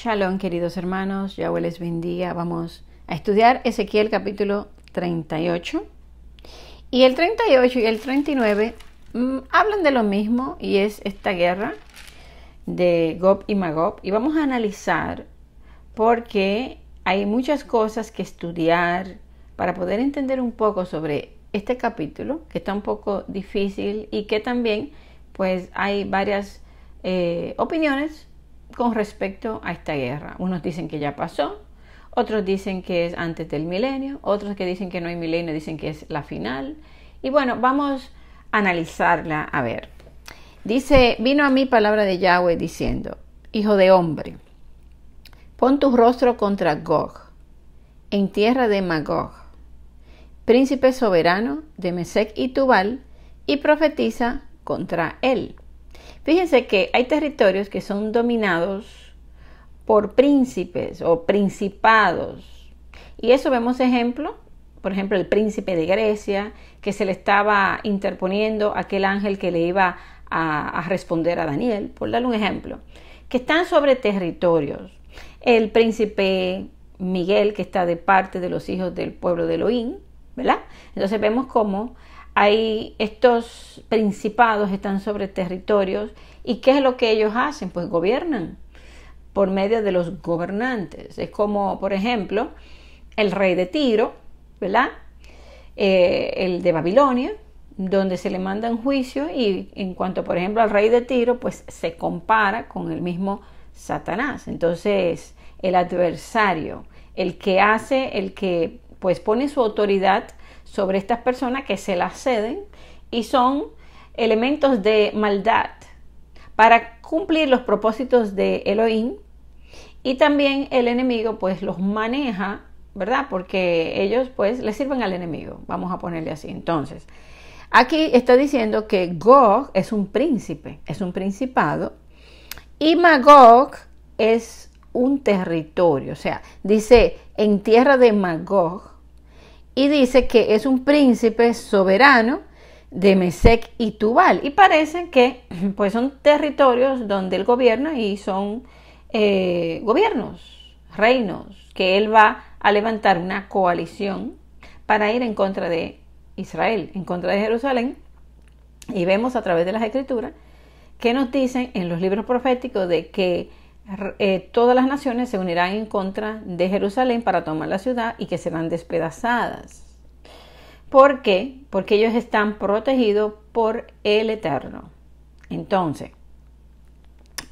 Shalom, queridos hermanos, Yahweh les bendiga. Vamos a estudiar Ezequiel capítulo 38. Y el 38 y el 39 mm, hablan de lo mismo y es esta guerra de Gob y Magob Y vamos a analizar porque hay muchas cosas que estudiar para poder entender un poco sobre este capítulo, que está un poco difícil y que también pues hay varias eh, opiniones con respecto a esta guerra. Unos dicen que ya pasó, otros dicen que es antes del milenio, otros que dicen que no hay milenio dicen que es la final. Y bueno, vamos a analizarla a ver. Dice, vino a mí palabra de Yahweh diciendo, Hijo de hombre, pon tu rostro contra Gog, en tierra de Magog, príncipe soberano de Mesec y Tubal, y profetiza contra él Fíjense que hay territorios que son dominados por príncipes o principados. Y eso vemos ejemplo, por ejemplo, el príncipe de Grecia, que se le estaba interponiendo aquel ángel que le iba a, responder a Daniel, por darle un ejemplo, que están sobre territorios. El príncipe Miguel, que está de parte de los hijos del pueblo de Elohim, ¿verdad? Entonces vemos cómo hay estos principados están sobre territorios y qué es lo que ellos hacen, pues gobiernan por medio de los gobernantes. Es como, por ejemplo, el rey de Tiro, ¿verdad? Eh, el de Babilonia, donde se le mandan juicio y en cuanto, por ejemplo, al rey de Tiro, pues se compara con el mismo Satanás. Entonces, el adversario, el que hace, el que pues pone su autoridad sobre estas personas que se las ceden y son elementos de maldad para cumplir los propósitos de Elohim y también el enemigo pues los maneja, ¿verdad? Porque ellos pues le sirven al enemigo, vamos a ponerle así. Entonces, aquí está diciendo que Gog es un príncipe, es un principado y Magog es un territorio, o sea, dice en tierra de Magog y dice que es un príncipe soberano de Mesec y Tubal. Y parece que pues, son territorios donde él gobierna y son eh, gobiernos, reinos, que él va a levantar una coalición para ir en contra de Israel, en contra de Jerusalén. Y vemos a través de las escrituras que nos dicen en los libros proféticos de que eh, todas las naciones se unirán en contra de Jerusalén para tomar la ciudad y que serán despedazadas. ¿Por Porque ellos están protegidos por el Eterno. Entonces,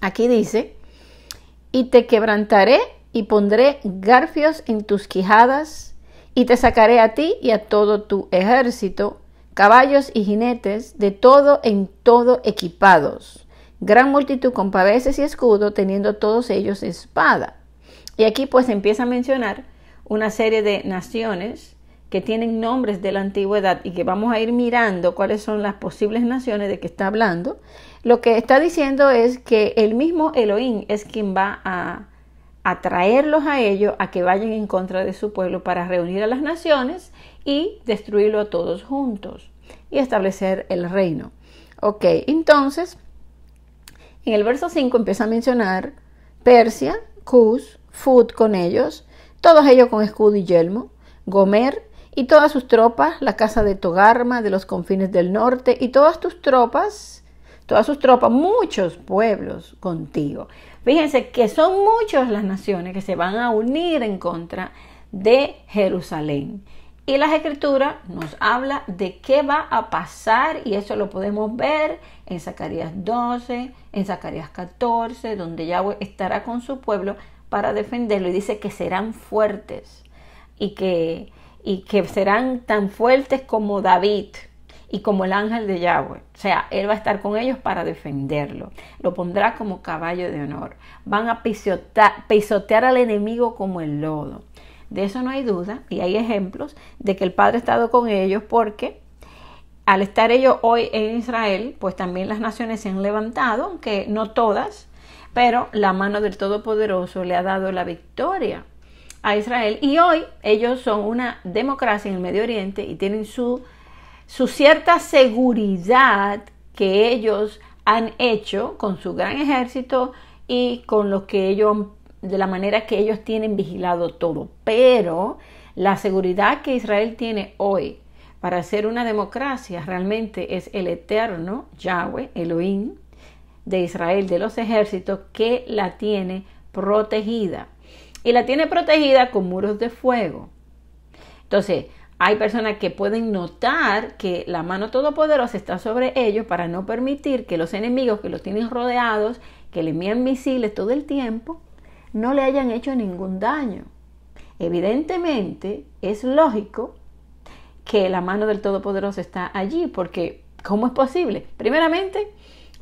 aquí dice, y te quebrantaré y pondré garfios en tus quijadas, y te sacaré a ti y a todo tu ejército, caballos y jinetes, de todo en todo equipados gran multitud con paveses y escudo, teniendo todos ellos espada. Y aquí pues empieza a mencionar una serie de naciones que tienen nombres de la antigüedad y que vamos a ir mirando cuáles son las posibles naciones de que está hablando. Lo que está diciendo es que el mismo Elohim es quien va a atraerlos a ellos a que vayan en contra de su pueblo para reunir a las naciones y destruirlo a todos juntos y establecer el reino. Ok, entonces en el verso 5 empieza a mencionar Persia, Cus, Fut con ellos, todos ellos con escudo y yelmo, Gomer y todas sus tropas, la casa de Togarma, de los confines del norte, y todas tus tropas, todas sus tropas, muchos pueblos contigo. Fíjense que son muchas las naciones que se van a unir en contra de Jerusalén. Y las escrituras nos habla de qué va a pasar y eso lo podemos ver en Zacarías 12, en Zacarías 14, donde Yahweh estará con su pueblo para defenderlo y dice que serán fuertes y que, y que serán tan fuertes como David y como el ángel de Yahweh. O sea, él va a estar con ellos para defenderlo. Lo pondrá como caballo de honor. Van a pisotear, pisotear al enemigo como el lodo. De eso no hay duda y hay ejemplos de que el Padre ha estado con ellos porque al estar ellos hoy en Israel, pues también las naciones se han levantado, aunque no todas, pero la mano del Todopoderoso le ha dado la victoria a Israel y hoy ellos son una democracia en el Medio Oriente y tienen su, su cierta seguridad que ellos han hecho con su gran ejército y con lo que ellos de la manera que ellos tienen vigilado todo, pero la seguridad que Israel tiene hoy para ser una democracia realmente es el eterno Yahweh, Elohim, de Israel, de los ejércitos, que la tiene protegida. Y la tiene protegida con muros de fuego. Entonces, hay personas que pueden notar que la mano todopoderosa está sobre ellos para no permitir que los enemigos que los tienen rodeados, que le envían misiles todo el tiempo, no le hayan hecho ningún daño. Evidentemente, es lógico que la mano del Todopoderoso está allí, porque ¿cómo es posible? Primeramente,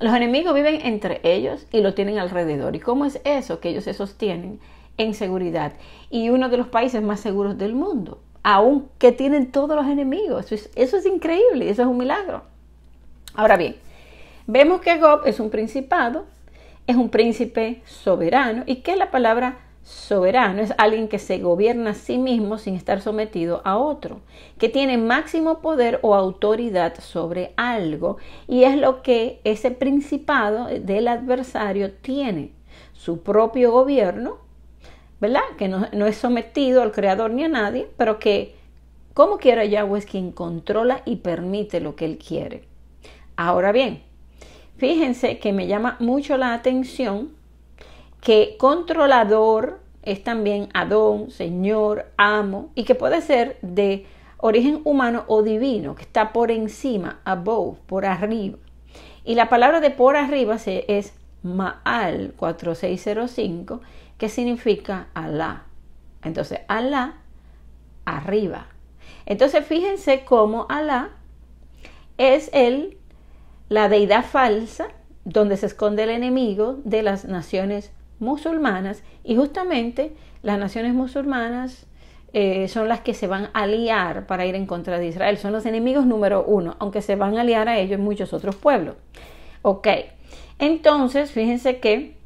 los enemigos viven entre ellos y lo tienen alrededor. ¿Y cómo es eso que ellos se sostienen en seguridad? Y uno de los países más seguros del mundo, aunque que tienen todos los enemigos. Eso es, eso es increíble, eso es un milagro. Ahora bien, vemos que Gob es un principado, es un príncipe soberano y que la palabra Soberano es alguien que se gobierna a sí mismo sin estar sometido a otro, que tiene máximo poder o autoridad sobre algo y es lo que ese principado del adversario tiene, su propio gobierno, ¿verdad? Que no, no es sometido al creador ni a nadie, pero que como quiera Yahweh es quien controla y permite lo que él quiere. Ahora bien, fíjense que me llama mucho la atención que controlador es también Adón, Señor, amo, y que puede ser de origen humano o divino, que está por encima, above, por arriba. Y la palabra de por arriba es Maal 4605, que significa Alá. Entonces, Alá, arriba. Entonces, fíjense cómo Alá es el, la deidad falsa donde se esconde el enemigo de las naciones musulmanas y justamente las naciones musulmanas eh, son las que se van a aliar para ir en contra de Israel, son los enemigos número uno, aunque se van a aliar a ellos muchos otros pueblos. Ok, entonces fíjense que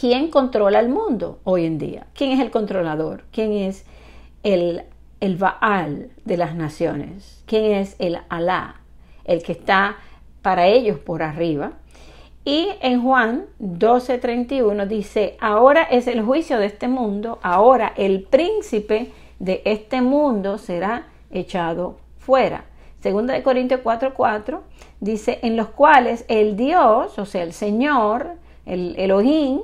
¿quién controla el mundo hoy en día? ¿Quién es el controlador? ¿Quién es el, el Baal de las naciones? ¿Quién es el Alá? El que está para ellos por arriba, y en Juan 12:31 dice, ahora es el juicio de este mundo, ahora el príncipe de este mundo será echado fuera. Segunda de Corintios 4:4 dice, en los cuales el Dios, o sea, el Señor, el Elohim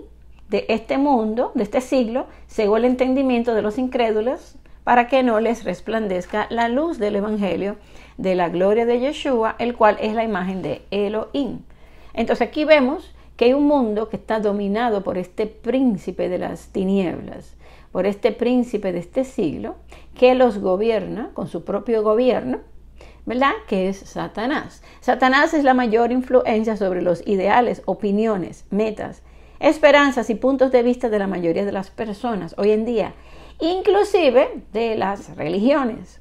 de este mundo, de este siglo, según el entendimiento de los incrédulos para que no les resplandezca la luz del Evangelio de la gloria de Yeshua, el cual es la imagen de Elohim. Entonces aquí vemos que hay un mundo que está dominado por este príncipe de las tinieblas, por este príncipe de este siglo, que los gobierna con su propio gobierno, ¿verdad? Que es Satanás. Satanás es la mayor influencia sobre los ideales, opiniones, metas, esperanzas y puntos de vista de la mayoría de las personas hoy en día, inclusive de las religiones.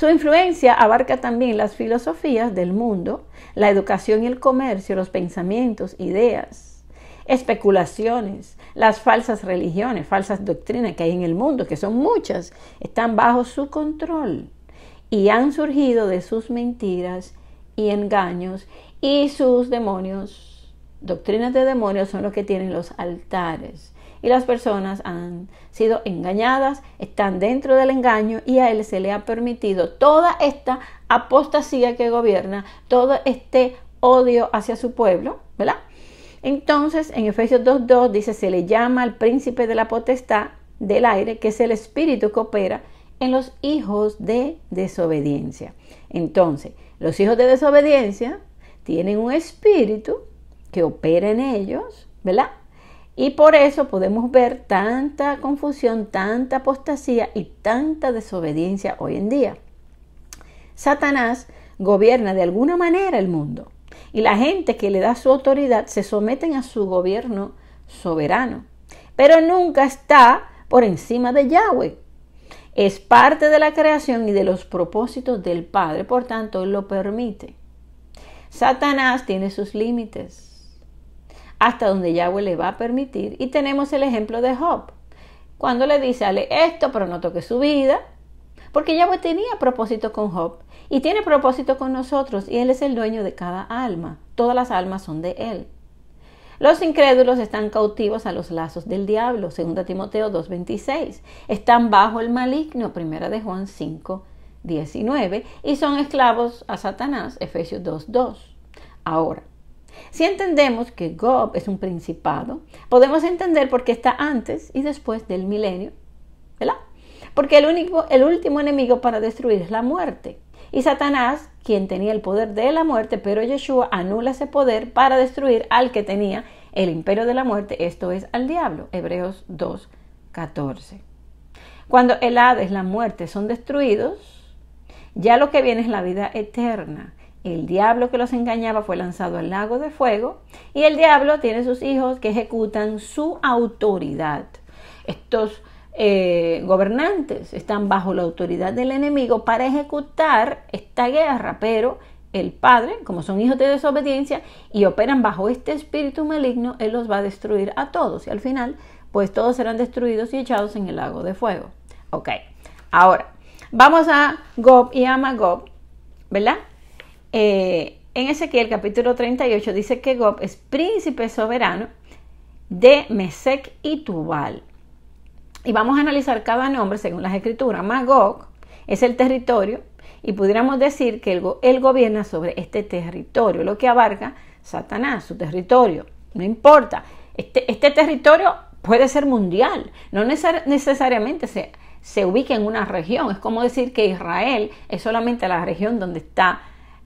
Su influencia abarca también las filosofías del mundo, la educación y el comercio, los pensamientos, ideas, especulaciones, las falsas religiones, falsas doctrinas que hay en el mundo, que son muchas, están bajo su control y han surgido de sus mentiras y engaños y sus demonios. Doctrinas de demonios son lo que tienen los altares y las personas han sido engañadas, están dentro del engaño y a él se le ha permitido toda esta apostasía que gobierna, todo este odio hacia su pueblo, ¿verdad? Entonces, en Efesios 2.2 dice, se le llama al príncipe de la potestad del aire, que es el espíritu que opera en los hijos de desobediencia. Entonces, los hijos de desobediencia tienen un espíritu que opera en ellos, ¿verdad? Y por eso podemos ver tanta confusión, tanta apostasía y tanta desobediencia hoy en día. Satanás gobierna de alguna manera el mundo y la gente que le da su autoridad se someten a su gobierno soberano, pero nunca está por encima de Yahweh. Es parte de la creación y de los propósitos del Padre, por tanto, Él lo permite. Satanás tiene sus límites hasta donde Yahweh le va a permitir. Y tenemos el ejemplo de Job, cuando le dice, Ale esto, pero no toque su vida, porque Yahweh tenía propósito con Job y tiene propósito con nosotros, y Él es el dueño de cada alma, todas las almas son de Él. Los incrédulos están cautivos a los lazos del diablo, 2 Timoteo 2.26. Están bajo el maligno, 1 de Juan 5.19, Y son esclavos a Satanás, Efesios 2.2. Ahora, si entendemos que Gob es un principado, podemos entender por qué está antes y después del milenio, ¿verdad? Porque el, único, el último enemigo para destruir es la muerte. Y Satanás, quien tenía el poder de la muerte, pero Yeshua anula ese poder para destruir al que tenía el imperio de la muerte, esto es al diablo. Hebreos 2.14 Cuando el Hades, la muerte son destruidos, ya lo que viene es la vida eterna. El diablo que los engañaba fue lanzado al lago de fuego y el diablo tiene sus hijos que ejecutan su autoridad. Estos eh, gobernantes están bajo la autoridad del enemigo para ejecutar esta guerra, pero el Padre, como son hijos de desobediencia y operan bajo este espíritu maligno, Él los va a destruir a todos y al final, pues todos serán destruidos y echados en el lago de fuego. Ok, ahora vamos a Gob y Ama Gob, ¿verdad? Eh, en Ezequiel capítulo 38 dice que Gob es príncipe soberano de Mesec y Tubal. Y vamos a analizar cada nombre según las escrituras. Magog es el territorio y pudiéramos decir que él, gobierna sobre este territorio, lo que abarca Satanás, su territorio. No importa, este, este territorio puede ser mundial, no necesariamente se, se ubica en una región. Es como decir que Israel es solamente la región donde está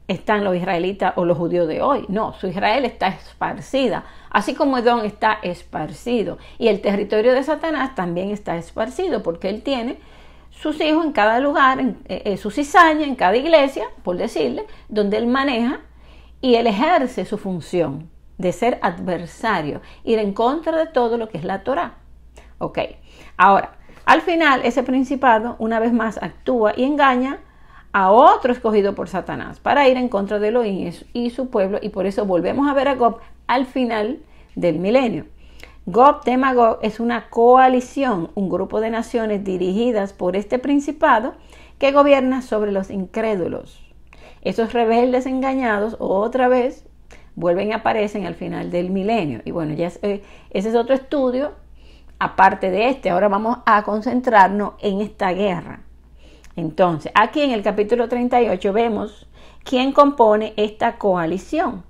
están los israelitas o los judíos de hoy. No, su Israel está esparcida, así como Edom está esparcido. Y el territorio de Satanás también está esparcido, porque él tiene sus hijos en cada lugar, en, eh, eh, su cizaña, en cada iglesia, por decirle, donde él maneja y él ejerce su función de ser adversario, ir en contra de todo lo que es la Torah. Ok, ahora, al final ese principado una vez más actúa y engaña a otro escogido por Satanás para ir en contra de Elohim y su pueblo, y por eso volvemos a ver a Gob al final del milenio. Gob de es una coalición, un grupo de naciones dirigidas por este principado que gobierna sobre los incrédulos. Esos rebeldes engañados otra vez vuelven y aparecen al final del milenio. Y bueno, ya eh, ese es otro estudio aparte de este. Ahora vamos a concentrarnos en esta guerra. Entonces, aquí en el capítulo 38 vemos quién compone esta coalición.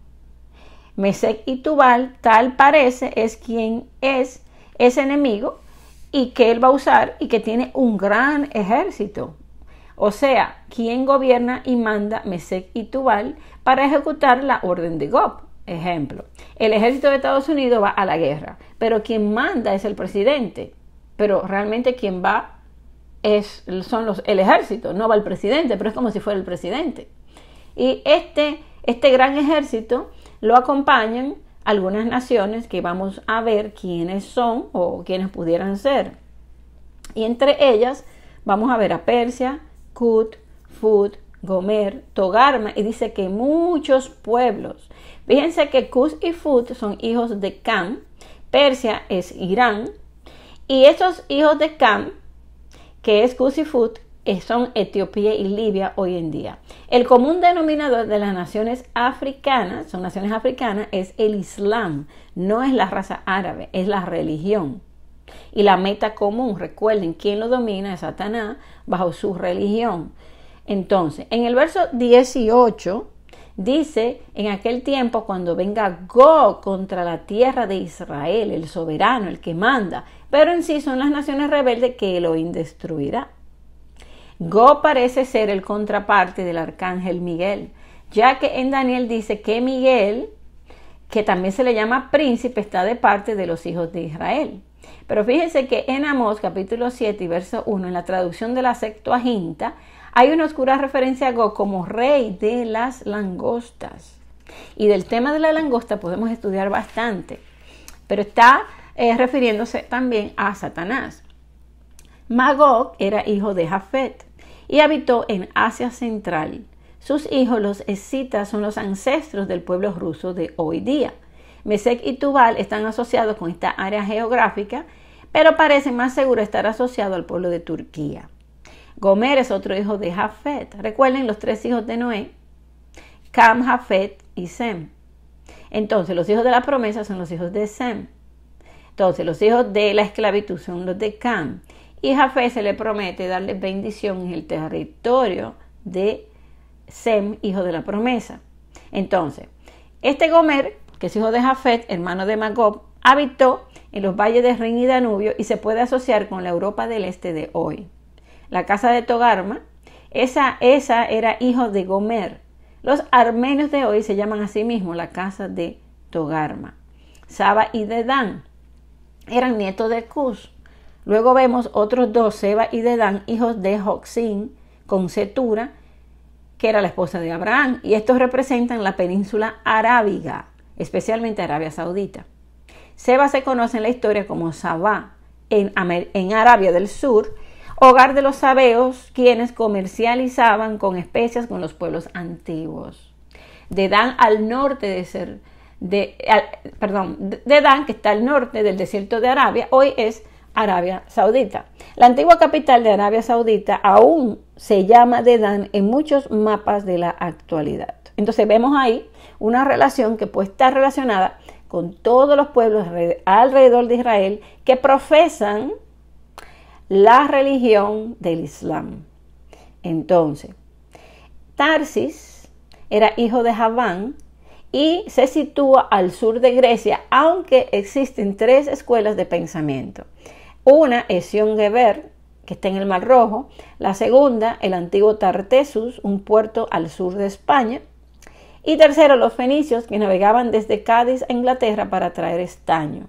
Mesec y Tubal, tal parece, es quien es ese enemigo y que él va a usar y que tiene un gran ejército. O sea, quién gobierna y manda Mesec y Tubal para ejecutar la orden de Gob. Ejemplo, el ejército de Estados Unidos va a la guerra, pero quien manda es el presidente. Pero realmente quien va son los, el ejército, no va el presidente, pero es como si fuera el presidente. Y este, este gran ejército lo acompañan algunas naciones que vamos a ver quiénes son o quiénes pudieran ser. Y entre ellas vamos a ver a Persia, Kut, Fut, Gomer, Togarma y dice que muchos pueblos. Fíjense que Kut y Fut son hijos de Cam, Persia es Irán y esos hijos de Cam que es Kusifut, eh, son Etiopía y Libia hoy en día. El común denominador de las naciones africanas, son naciones africanas, es el Islam, no es la raza árabe, es la religión. Y la meta común, recuerden, quien lo domina es Satanás bajo su religión. Entonces, en el verso 18 dice, en aquel tiempo cuando venga Go contra la tierra de Israel, el soberano, el que manda, pero en sí son las naciones rebeldes que lo indestruirá. Go parece ser el contraparte del arcángel Miguel, ya que en Daniel dice que Miguel, que también se le llama príncipe, está de parte de los hijos de Israel. Pero fíjense que en Amós capítulo 7 y verso 1, en la traducción de la Septuaginta, hay una oscura referencia a Go como rey de las langostas. Y del tema de la langosta podemos estudiar bastante. Pero está eh, refiriéndose también a Satanás. Magog era hijo de Jafet y habitó en Asia Central. Sus hijos, los escitas, son los ancestros del pueblo ruso de hoy día. Mesec y Tubal están asociados con esta área geográfica, pero parece más seguro estar asociado al pueblo de Turquía. Gomer es otro hijo de Jafet. Recuerden los tres hijos de Noé, Cam, Jafet y Sem. Entonces, los hijos de la promesa son los hijos de Sem. Entonces, los hijos de la esclavitud son los de Cam. Y Jafé se le promete darle bendición en el territorio de Sem, hijo de la promesa. Entonces, este Gomer, que es hijo de Jafet, hermano de Magob, habitó en los valles de Rin y Danubio y se puede asociar con la Europa del Este de hoy. La casa de Togarma, esa, esa era hijo de Gomer. Los armenios de hoy se llaman a sí mismos la casa de Togarma. Saba y Dedán, eran nietos de Cus. Luego vemos otros dos, Seba y Dedán, hijos de Joxín, con Setura, que era la esposa de Abraham, y estos representan la península arábiga, especialmente Arabia Saudita. Seba se conoce en la historia como Sabá, en, Arabia del Sur, hogar de los sabeos, quienes comercializaban con especias con los pueblos antiguos. dan al norte de ser de, perdón, de Dan, que está al norte del desierto de Arabia, hoy es Arabia Saudita. La antigua capital de Arabia Saudita aún se llama Dedan en muchos mapas de la actualidad. Entonces vemos ahí una relación que puede estar relacionada con todos los pueblos alrededor de Israel que profesan la religión del Islam. Entonces, Tarsis era hijo de Javán, y se sitúa al sur de Grecia, aunque existen tres escuelas de pensamiento. Una es Sion Geber, que está en el Mar Rojo, la segunda, el antiguo Tartessus, un puerto al sur de España, y tercero, los fenicios que navegaban desde Cádiz a Inglaterra para traer estaño.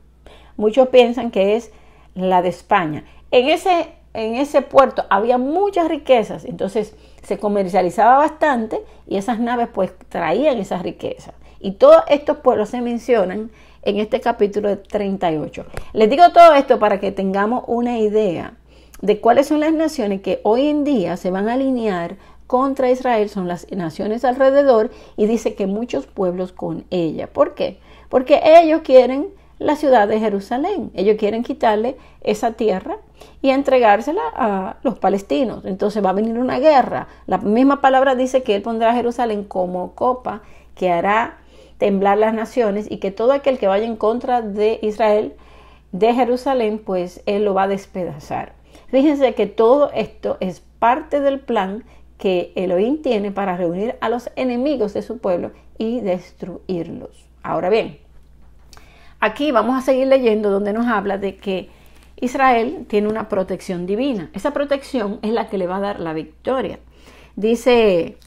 Muchos piensan que es la de España. En ese, en ese puerto había muchas riquezas, entonces se comercializaba bastante y esas naves pues traían esas riquezas. Y todos estos pueblos se mencionan en este capítulo 38. Les digo todo esto para que tengamos una idea de cuáles son las naciones que hoy en día se van a alinear contra Israel, son las naciones alrededor, y dice que muchos pueblos con ella. ¿Por qué? Porque ellos quieren la ciudad de Jerusalén, ellos quieren quitarle esa tierra y entregársela a los palestinos. Entonces va a venir una guerra. La misma palabra dice que él pondrá a Jerusalén como copa que hará temblar las naciones y que todo aquel que vaya en contra de Israel, de Jerusalén, pues él lo va a despedazar. Fíjense que todo esto es parte del plan que Elohim tiene para reunir a los enemigos de su pueblo y destruirlos. Ahora bien, aquí vamos a seguir leyendo donde nos habla de que Israel tiene una protección divina. Esa protección es la que le va a dar la victoria. Dice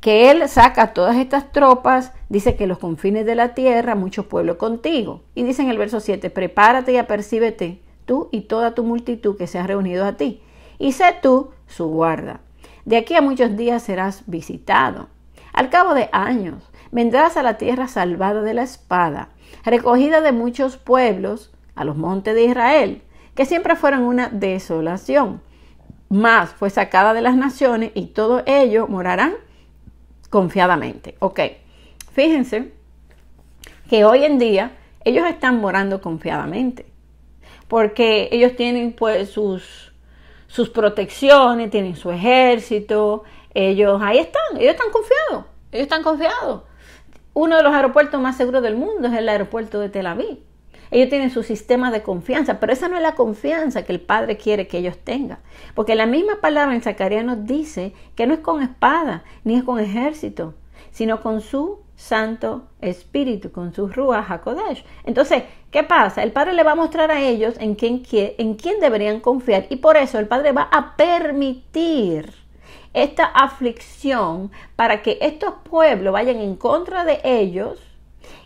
que él saca todas estas tropas, dice que los confines de la tierra, muchos pueblos contigo. Y dice en el verso 7, prepárate y apercíbete tú y toda tu multitud que se ha reunido a ti, y sé tú su guarda. De aquí a muchos días serás visitado. Al cabo de años vendrás a la tierra salvada de la espada, recogida de muchos pueblos, a los montes de Israel, que siempre fueron una desolación. Más fue sacada de las naciones y todos ellos morarán confiadamente. Ok, fíjense que hoy en día ellos están morando confiadamente porque ellos tienen pues sus, sus protecciones, tienen su ejército, ellos ahí están, ellos están confiados, ellos están confiados. Uno de los aeropuertos más seguros del mundo es el aeropuerto de Tel Aviv. Ellos tienen su sistema de confianza, pero esa no es la confianza que el Padre quiere que ellos tengan. Porque la misma palabra en Zacarías nos dice que no es con espada, ni es con ejército, sino con su Santo Espíritu, con su Ruach HaKodesh. Entonces, ¿qué pasa? El Padre le va a mostrar a ellos en quién, en quién deberían confiar y por eso el Padre va a permitir esta aflicción para que estos pueblos vayan en contra de ellos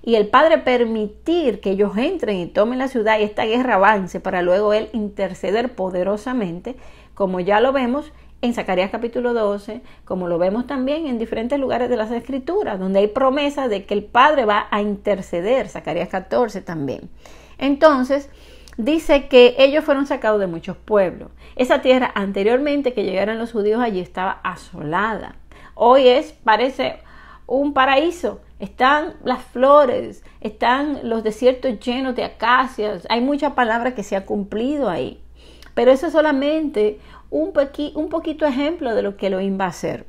y el Padre permitir que ellos entren y tomen la ciudad y esta guerra avance para luego Él interceder poderosamente, como ya lo vemos en Zacarías capítulo 12, como lo vemos también en diferentes lugares de las Escrituras, donde hay promesa de que el Padre va a interceder, Zacarías 14 también. Entonces, dice que ellos fueron sacados de muchos pueblos. Esa tierra anteriormente que llegaron los judíos allí estaba asolada. Hoy es, parece un paraíso, están las flores, están los desiertos llenos de acacias, hay mucha palabra que se ha cumplido ahí. Pero eso es solamente un, un poquito ejemplo de lo que lo va a hacer.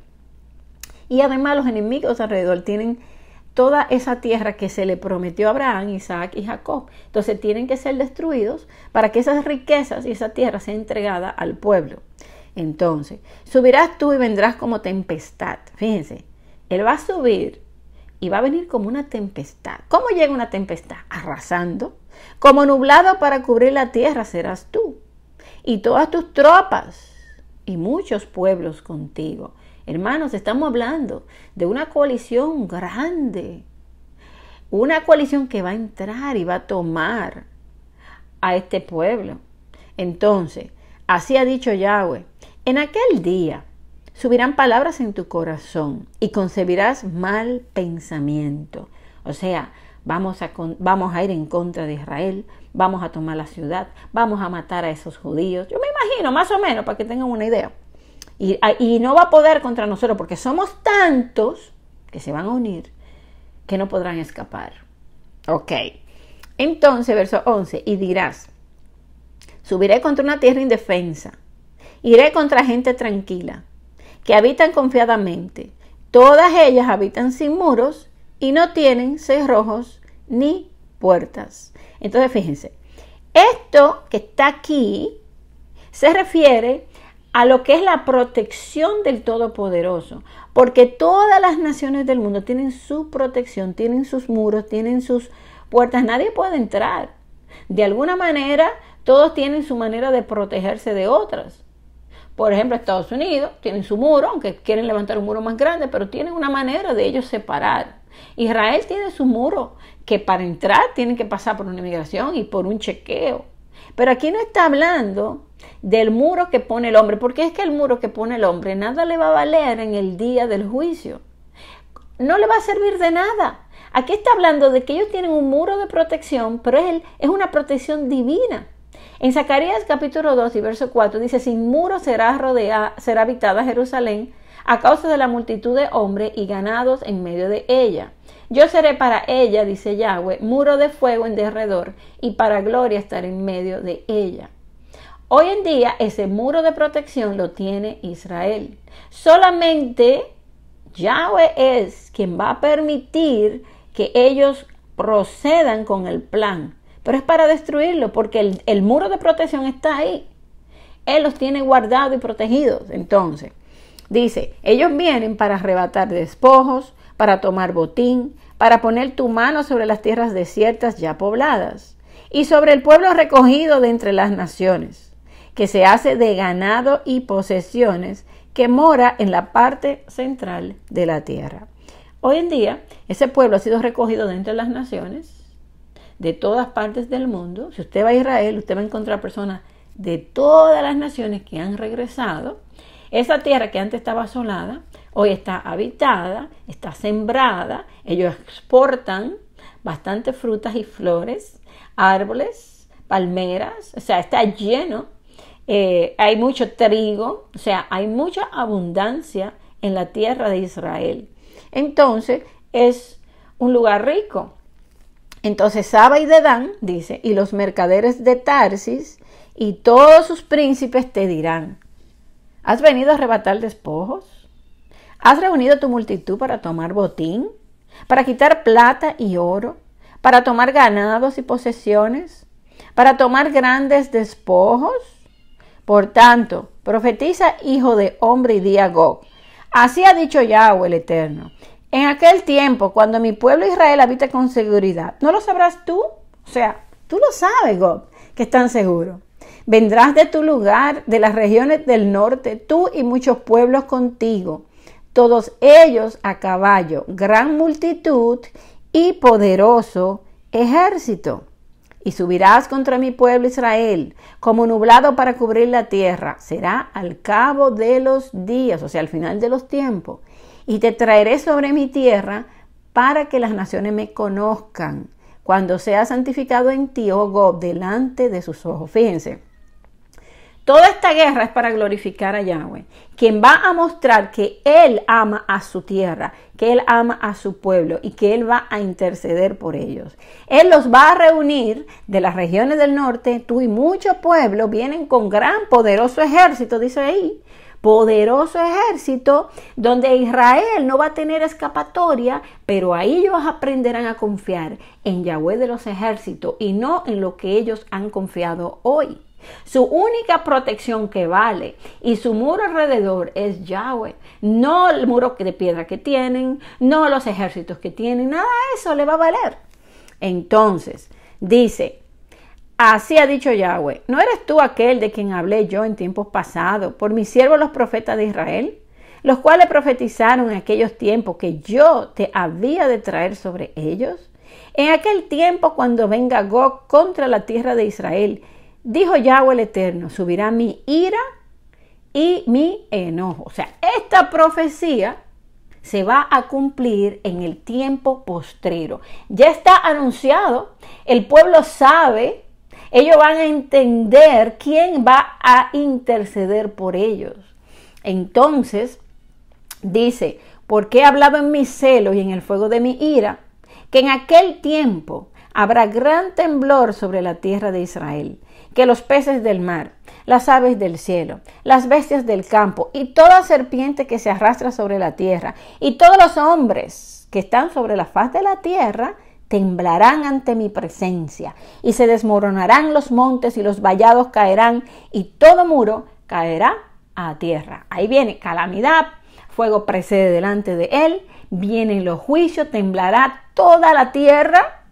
Y además los enemigos alrededor tienen toda esa tierra que se le prometió a Abraham, Isaac y Jacob. Entonces tienen que ser destruidos para que esas riquezas y esa tierra sea entregada al pueblo. Entonces, subirás tú y vendrás como tempestad. Fíjense, él va a subir y va a venir como una tempestad. ¿Cómo llega una tempestad? Arrasando. Como nublado para cubrir la tierra serás tú y todas tus tropas y muchos pueblos contigo. Hermanos, estamos hablando de una coalición grande, una coalición que va a entrar y va a tomar a este pueblo. Entonces, así ha dicho Yahweh, en aquel día subirán palabras en tu corazón y concebirás mal pensamiento. O sea, vamos a, vamos a ir en contra de Israel, vamos a tomar la ciudad, vamos a matar a esos judíos. Yo me imagino, más o menos, para que tengan una idea. Y, ah, y no va a poder contra nosotros porque somos tantos que se van a unir que no podrán escapar. Ok. Entonces, verso 11, y dirás, subiré contra una tierra indefensa, iré contra gente tranquila que habitan confiadamente. Todas ellas habitan sin muros y no tienen cerrojos ni puertas. Entonces, fíjense, esto que está aquí se refiere a lo que es la protección del Todopoderoso, porque todas las naciones del mundo tienen su protección, tienen sus muros, tienen sus puertas, nadie puede entrar. De alguna manera, todos tienen su manera de protegerse de otras. Por ejemplo, Estados Unidos tienen su muro, aunque quieren levantar un muro más grande, pero tienen una manera de ellos separar. Israel tiene su muro, que para entrar tienen que pasar por una inmigración y por un chequeo. Pero aquí no está hablando del muro que pone el hombre, porque es que el muro que pone el hombre nada le va a valer en el día del juicio. No le va a servir de nada. Aquí está hablando de que ellos tienen un muro de protección, pero él es una protección divina. En Zacarías capítulo 2 y verso 4 dice, sin muro será, rodea, será habitada Jerusalén a causa de la multitud de hombres y ganados en medio de ella. Yo seré para ella, dice Yahweh, muro de fuego en derredor y para gloria estar en medio de ella. Hoy en día ese muro de protección lo tiene Israel. Solamente Yahweh es quien va a permitir que ellos procedan con el plan pero es para destruirlo porque el, muro de protección está ahí. Él los tiene guardados y protegidos. Entonces, dice, ellos vienen para arrebatar despojos, para tomar botín, para poner tu mano sobre las tierras desiertas ya pobladas y sobre el pueblo recogido de entre las naciones, que se hace de ganado y posesiones, que mora en la parte central de la tierra. Hoy en día, ese pueblo ha sido recogido de entre las naciones de todas partes del mundo. Si usted va a Israel, usted va a encontrar personas de todas las naciones que han regresado. Esa tierra que antes estaba asolada, hoy está habitada, está sembrada. Ellos exportan bastantes frutas y flores, árboles, palmeras, o sea, está lleno. Eh, hay mucho trigo, o sea, hay mucha abundancia en la tierra de Israel. Entonces, es un lugar rico. Entonces Saba y Dedán, dice, y los mercaderes de Tarsis y todos sus príncipes te dirán, ¿has venido a arrebatar despojos? ¿Has reunido tu multitud para tomar botín? ¿Para quitar plata y oro? ¿Para tomar ganados y posesiones? ¿Para tomar grandes despojos? Por tanto, profetiza, hijo de hombre y gog Así ha dicho Yahweh el Eterno. En aquel tiempo, cuando mi pueblo Israel habita con seguridad, ¿no lo sabrás tú? O sea, tú lo sabes, Gob, que están seguro. Vendrás de tu lugar, de las regiones del norte, tú y muchos pueblos contigo, todos ellos a caballo, gran multitud y poderoso ejército. Y subirás contra mi pueblo Israel, como nublado para cubrir la tierra. Será al cabo de los días, o sea, al final de los tiempos, y te traeré sobre mi tierra para que las naciones me conozcan cuando sea santificado en ti, oh God, delante de sus ojos. Fíjense, toda esta guerra es para glorificar a Yahweh, quien va a mostrar que Él ama a su tierra, que Él ama a su pueblo y que Él va a interceder por ellos. Él los va a reunir de las regiones del norte, tú y muchos pueblos vienen con gran poderoso ejército, dice ahí, poderoso ejército donde Israel no va a tener escapatoria, pero ahí ellos aprenderán a confiar en Yahweh de los ejércitos y no en lo que ellos han confiado hoy. Su única protección que vale y su muro alrededor es Yahweh. No el muro de piedra que tienen, no los ejércitos que tienen, nada de eso le va a valer. Entonces, dice, Así ha dicho Yahweh, ¿no eres tú aquel de quien hablé yo en tiempos pasados por mis siervos los profetas de Israel, los cuales profetizaron en aquellos tiempos que yo te había de traer sobre ellos? En aquel tiempo cuando venga Gog contra la tierra de Israel, dijo Yahweh el Eterno, subirá mi ira y mi enojo. O sea, esta profecía se va a cumplir en el tiempo postrero. Ya está anunciado, el pueblo sabe ellos van a entender quién va a interceder por ellos. Entonces, dice, porque he hablado en mi celos y en el fuego de mi ira, que en aquel tiempo habrá gran temblor sobre la tierra de Israel, que los peces del mar, las aves del cielo, las bestias del campo y toda serpiente que se arrastra sobre la tierra y todos los hombres que están sobre la faz de la tierra temblarán ante mi presencia, y se desmoronarán los montes y los vallados caerán, y todo muro caerá a tierra. Ahí viene calamidad, fuego precede delante de él, vienen los juicios, temblará toda la tierra,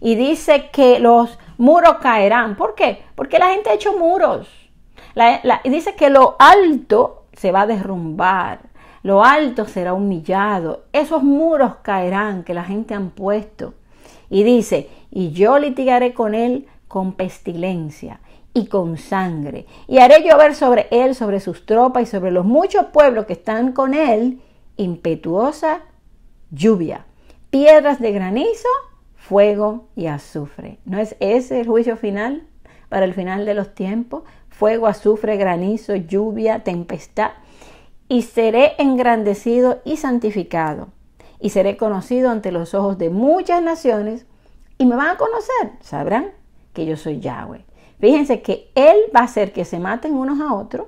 y dice que los muros caerán. ¿Por qué? Porque la gente ha hecho muros. dice que lo alto se va a derrumbar lo alto será humillado, esos muros caerán que la gente han puesto. Y dice, y yo litigaré con él con pestilencia y con sangre, y haré llover sobre él, sobre sus tropas y sobre los muchos pueblos que están con él, impetuosa lluvia, piedras de granizo, fuego y azufre. ¿No es ese el juicio final para el final de los tiempos? Fuego, azufre, granizo, lluvia, tempestad. Y seré engrandecido y santificado y seré conocido ante los ojos de muchas naciones y me van a conocer, sabrán que yo soy Yahweh. Fíjense que Él va a hacer que se maten unos a otros.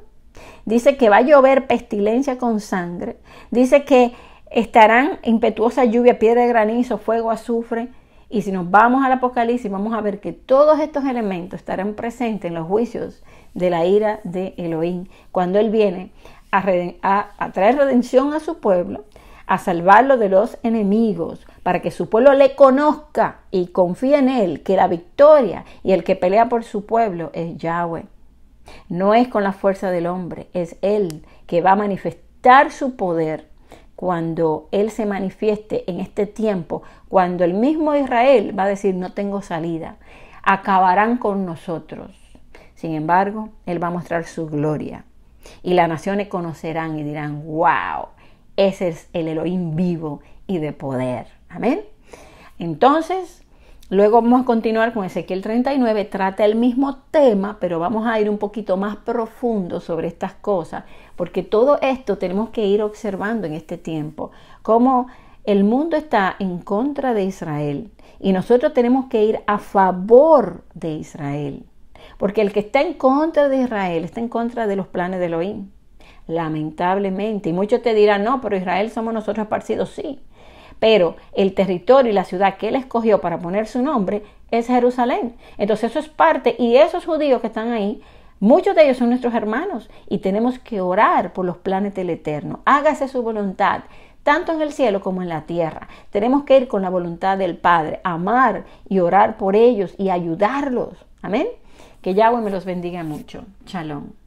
Dice que va a llover pestilencia con sangre. Dice que estarán impetuosa lluvia, piedra de granizo, fuego, azufre. Y si nos vamos al Apocalipsis, vamos a ver que todos estos elementos estarán presentes en los juicios de la ira de Elohim, cuando Él viene a, a traer redención a su pueblo, a salvarlo de los enemigos, para que su pueblo le conozca y confíe en él, que la victoria y el que pelea por su pueblo es Yahweh. No es con la fuerza del hombre, es él que va a manifestar su poder cuando él se manifieste en este tiempo, cuando el mismo Israel va a decir no tengo salida, acabarán con nosotros. Sin embargo, él va a mostrar su gloria. Y las naciones conocerán y dirán, wow, ese es el Elohim vivo y de poder. Amén. Entonces, luego vamos a continuar con Ezequiel 39. Trata el mismo tema, pero vamos a ir un poquito más profundo sobre estas cosas, porque todo esto tenemos que ir observando en este tiempo. Cómo el mundo está en contra de Israel y nosotros tenemos que ir a favor de Israel. Porque el que está en contra de Israel está en contra de los planes de Elohim lamentablemente. Y muchos te dirán, no, pero Israel somos nosotros esparcidos, sí. Pero el territorio y la ciudad que él escogió para poner su nombre es Jerusalén. Entonces eso es parte y esos judíos que están ahí, muchos de ellos son nuestros hermanos y tenemos que orar por los planes del Eterno. Hágase su voluntad tanto en el cielo como en la tierra. Tenemos que ir con la voluntad del Padre, amar y orar por ellos y ayudarlos. Amén. Que Yahweh me los bendiga mucho. Shalom.